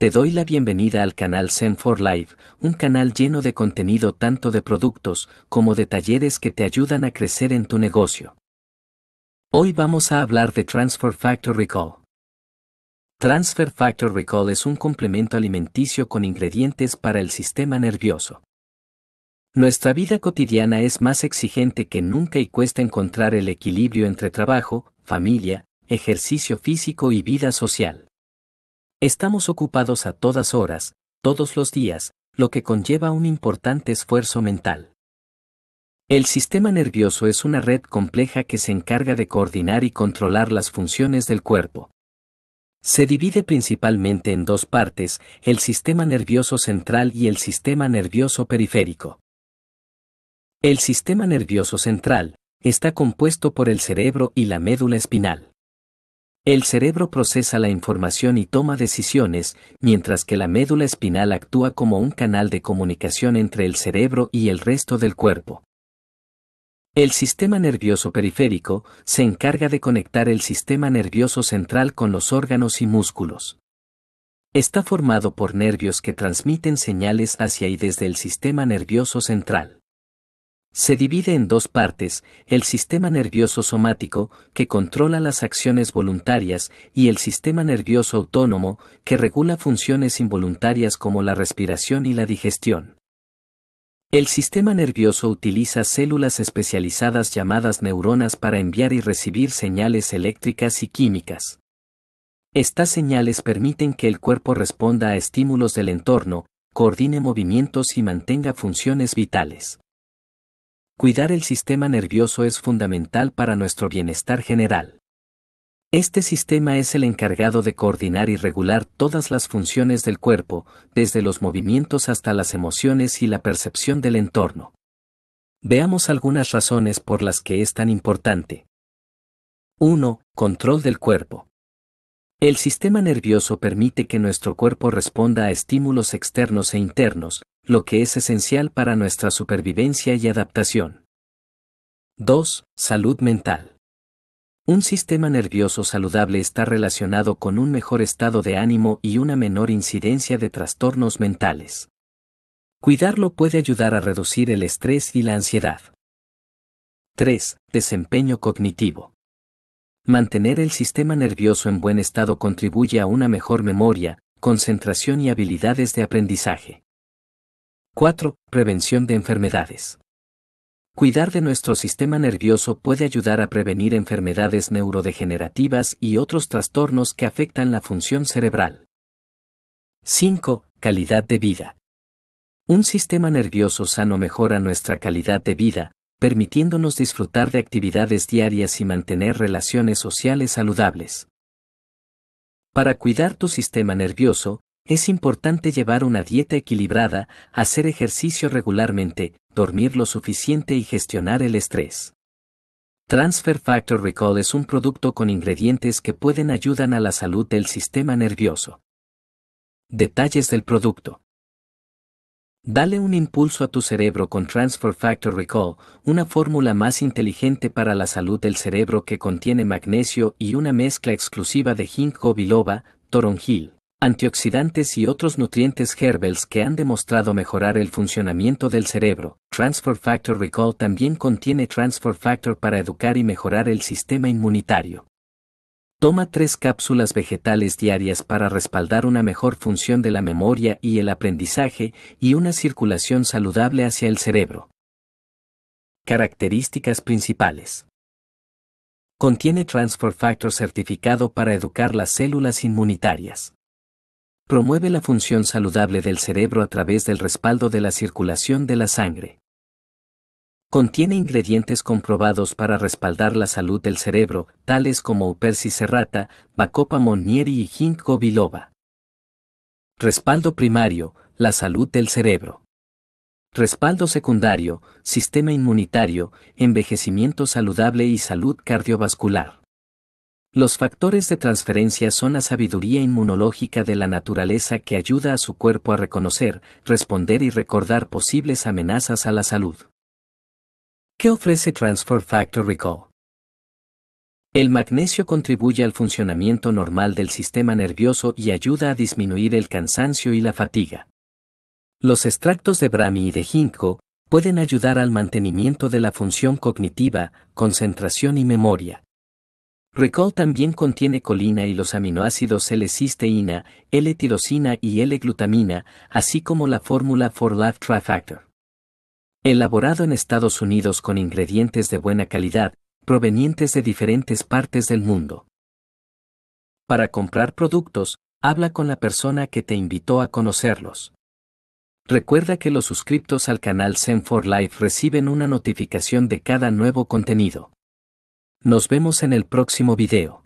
Te doy la bienvenida al canal zen for life un canal lleno de contenido tanto de productos como de talleres que te ayudan a crecer en tu negocio. Hoy vamos a hablar de Transfer Factor Recall. Transfer Factor Recall es un complemento alimenticio con ingredientes para el sistema nervioso. Nuestra vida cotidiana es más exigente que nunca y cuesta encontrar el equilibrio entre trabajo, familia, ejercicio físico y vida social. Estamos ocupados a todas horas, todos los días, lo que conlleva un importante esfuerzo mental. El sistema nervioso es una red compleja que se encarga de coordinar y controlar las funciones del cuerpo. Se divide principalmente en dos partes, el sistema nervioso central y el sistema nervioso periférico. El sistema nervioso central está compuesto por el cerebro y la médula espinal. El cerebro procesa la información y toma decisiones, mientras que la médula espinal actúa como un canal de comunicación entre el cerebro y el resto del cuerpo. El sistema nervioso periférico se encarga de conectar el sistema nervioso central con los órganos y músculos. Está formado por nervios que transmiten señales hacia y desde el sistema nervioso central. Se divide en dos partes, el sistema nervioso somático, que controla las acciones voluntarias, y el sistema nervioso autónomo, que regula funciones involuntarias como la respiración y la digestión. El sistema nervioso utiliza células especializadas llamadas neuronas para enviar y recibir señales eléctricas y químicas. Estas señales permiten que el cuerpo responda a estímulos del entorno, coordine movimientos y mantenga funciones vitales. Cuidar el sistema nervioso es fundamental para nuestro bienestar general. Este sistema es el encargado de coordinar y regular todas las funciones del cuerpo, desde los movimientos hasta las emociones y la percepción del entorno. Veamos algunas razones por las que es tan importante. 1. Control del cuerpo. El sistema nervioso permite que nuestro cuerpo responda a estímulos externos e internos, lo que es esencial para nuestra supervivencia y adaptación. 2. Salud mental. Un sistema nervioso saludable está relacionado con un mejor estado de ánimo y una menor incidencia de trastornos mentales. Cuidarlo puede ayudar a reducir el estrés y la ansiedad. 3. Desempeño cognitivo. Mantener el sistema nervioso en buen estado contribuye a una mejor memoria, concentración y habilidades de aprendizaje. 4. Prevención de enfermedades. Cuidar de nuestro sistema nervioso puede ayudar a prevenir enfermedades neurodegenerativas y otros trastornos que afectan la función cerebral. 5. Calidad de vida. Un sistema nervioso sano mejora nuestra calidad de vida, permitiéndonos disfrutar de actividades diarias y mantener relaciones sociales saludables. Para cuidar tu sistema nervioso, es importante llevar una dieta equilibrada, hacer ejercicio regularmente, dormir lo suficiente y gestionar el estrés. Transfer Factor Recall es un producto con ingredientes que pueden ayudar a la salud del sistema nervioso. Detalles del producto. Dale un impulso a tu cerebro con Transfer Factor Recall, una fórmula más inteligente para la salud del cerebro que contiene magnesio y una mezcla exclusiva de ginkgo biloba, toronjil, antioxidantes y otros nutrientes herbels que han demostrado mejorar el funcionamiento del cerebro. Transfer Factor Recall también contiene Transfer Factor para educar y mejorar el sistema inmunitario. Toma tres cápsulas vegetales diarias para respaldar una mejor función de la memoria y el aprendizaje y una circulación saludable hacia el cerebro. Características principales. Contiene Transfer Factor certificado para educar las células inmunitarias. Promueve la función saludable del cerebro a través del respaldo de la circulación de la sangre. Contiene ingredientes comprobados para respaldar la salud del cerebro, tales como Upersi serrata, Bacopa monieri y Ginkgo biloba. Respaldo primario, la salud del cerebro. Respaldo secundario, sistema inmunitario, envejecimiento saludable y salud cardiovascular. Los factores de transferencia son la sabiduría inmunológica de la naturaleza que ayuda a su cuerpo a reconocer, responder y recordar posibles amenazas a la salud. ¿Qué ofrece Transfer Factor Recall? El magnesio contribuye al funcionamiento normal del sistema nervioso y ayuda a disminuir el cansancio y la fatiga. Los extractos de Brahmi y de Ginkgo pueden ayudar al mantenimiento de la función cognitiva, concentración y memoria. Recall también contiene colina y los aminoácidos L-cisteína, L-tirosina y L-glutamina, así como la fórmula for life Trifactor. Elaborado en Estados Unidos con ingredientes de buena calidad, provenientes de diferentes partes del mundo. Para comprar productos, habla con la persona que te invitó a conocerlos. Recuerda que los suscriptos al canal Zen for Life reciben una notificación de cada nuevo contenido. Nos vemos en el próximo video.